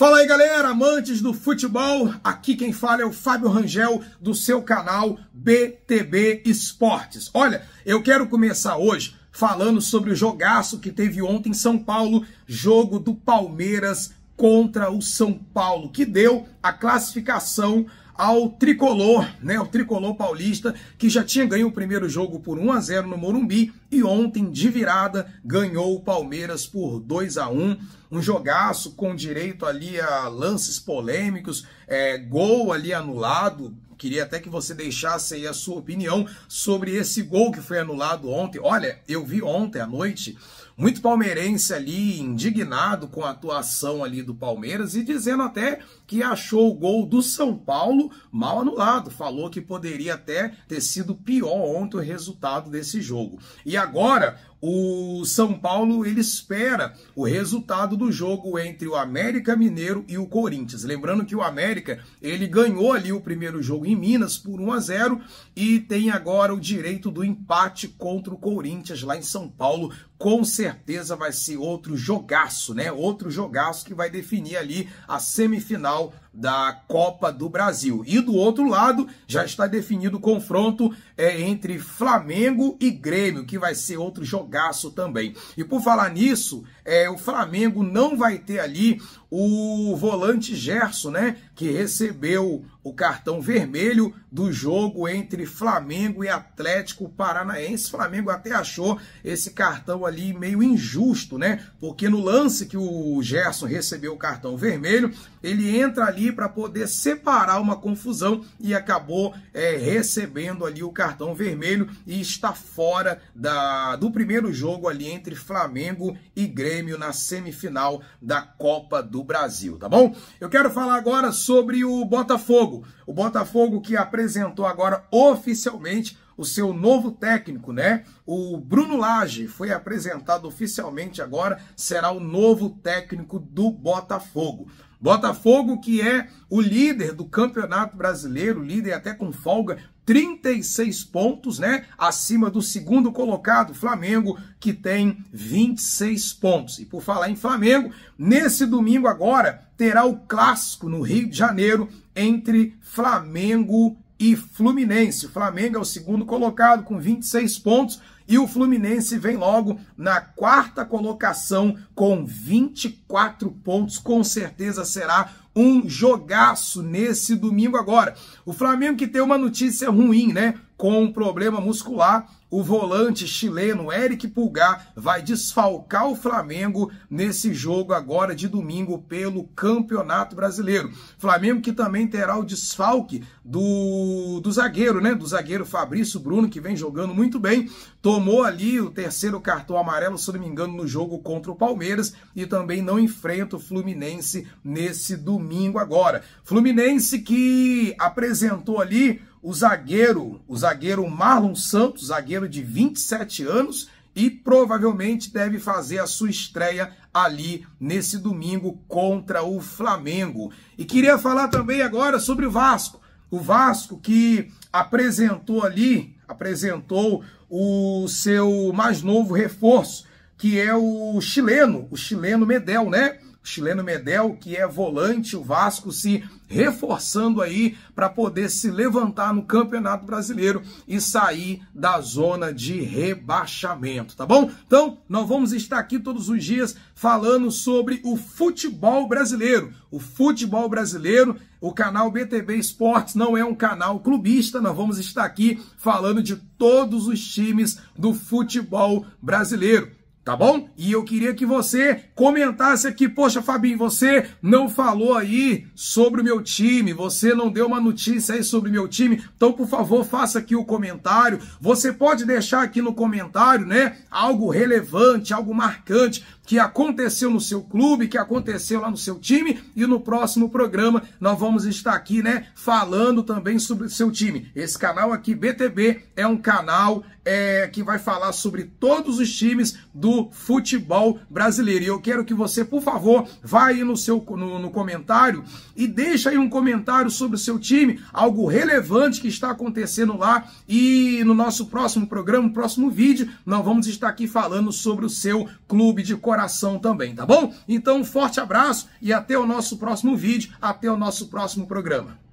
Fala aí galera, amantes do futebol, aqui quem fala é o Fábio Rangel do seu canal BTB Esportes. Olha, eu quero começar hoje falando sobre o jogaço que teve ontem em São Paulo, jogo do Palmeiras contra o São Paulo, que deu a classificação ao tricolor, né? O tricolor paulista que já tinha ganho o primeiro jogo por 1 a 0 no Morumbi e ontem, de virada, ganhou o Palmeiras por 2 a 1 um jogaço com direito ali a lances polêmicos, é, gol ali anulado. Queria até que você deixasse aí a sua opinião sobre esse gol que foi anulado ontem. Olha, eu vi ontem à noite muito palmeirense ali indignado com a atuação ali do Palmeiras e dizendo até que achou o gol do São Paulo mal anulado. Falou que poderia até ter sido pior ontem o resultado desse jogo. E agora o São Paulo ele espera o resultado do jogo entre o América Mineiro e o Corinthians. Lembrando que o América ele ganhou ali o primeiro jogo em Minas por 1 a 0 e tem agora o direito do empate contra o Corinthians lá em São Paulo. Com certeza vai ser outro jogaço, né? Outro jogaço que vai definir ali a semifinal da Copa do Brasil. E do outro lado, já está definido o confronto é, entre Flamengo e Grêmio, que vai ser outro jogaço jogaço também. E por falar nisso, é, o Flamengo não vai ter ali o volante Gerson, né? Que recebeu o cartão vermelho do jogo entre Flamengo e Atlético Paranaense. O Flamengo até achou esse cartão ali meio injusto, né? Porque no lance que o Gerson recebeu o cartão vermelho, ele entra ali para poder separar uma confusão e acabou é, recebendo ali o cartão vermelho e está fora da, do primeiro primeiro jogo ali entre Flamengo e Grêmio na semifinal da Copa do Brasil, tá bom? Eu quero falar agora sobre o Botafogo. O Botafogo que apresentou agora oficialmente o seu novo técnico, né? O Bruno Lage foi apresentado oficialmente agora, será o novo técnico do Botafogo. Botafogo que é o líder do Campeonato Brasileiro, líder até com folga 36 pontos, né? Acima do segundo colocado, Flamengo, que tem 26 pontos. E por falar em Flamengo, nesse domingo agora terá o clássico no Rio de Janeiro entre Flamengo e Fluminense. O Flamengo é o segundo colocado com 26 pontos e o Fluminense vem logo na quarta colocação com 24 pontos. Com certeza será um jogaço nesse domingo agora. O Flamengo que tem uma notícia ruim, né? com um problema muscular, o volante chileno Eric Pulgar vai desfalcar o Flamengo nesse jogo agora de domingo pelo Campeonato Brasileiro. Flamengo que também terá o desfalque do, do zagueiro, né? Do zagueiro Fabrício Bruno, que vem jogando muito bem. Tomou ali o terceiro cartão amarelo, se não me engano, no jogo contra o Palmeiras e também não enfrenta o Fluminense nesse domingo agora. Fluminense que apresentou ali o zagueiro, o zagueiro Marlon Santos, zagueiro de 27 anos, e provavelmente deve fazer a sua estreia ali nesse domingo contra o Flamengo. E queria falar também agora sobre o Vasco. O Vasco que apresentou ali, apresentou o seu mais novo reforço, que é o chileno, o chileno Medel, né? chileno Medel, que é volante, o Vasco se reforçando aí para poder se levantar no Campeonato Brasileiro e sair da zona de rebaixamento, tá bom? Então, nós vamos estar aqui todos os dias falando sobre o futebol brasileiro. O futebol brasileiro, o canal BTB Esportes não é um canal clubista, nós vamos estar aqui falando de todos os times do futebol brasileiro tá bom? E eu queria que você comentasse aqui, poxa, Fabinho, você não falou aí sobre o meu time, você não deu uma notícia aí sobre o meu time, então por favor, faça aqui o comentário. Você pode deixar aqui no comentário, né, algo relevante, algo marcante que aconteceu no seu clube, que aconteceu lá no seu time, e no próximo programa nós vamos estar aqui, né, falando também sobre o seu time. Esse canal aqui, BTB, é um canal é, que vai falar sobre todos os times do futebol brasileiro. E eu quero que você, por favor, vá aí no seu no, no comentário e deixe aí um comentário sobre o seu time, algo relevante que está acontecendo lá. E no nosso próximo programa, no próximo vídeo, nós vamos estar aqui falando sobre o seu clube de coração coração também, tá bom? Então, um forte abraço e até o nosso próximo vídeo, até o nosso próximo programa.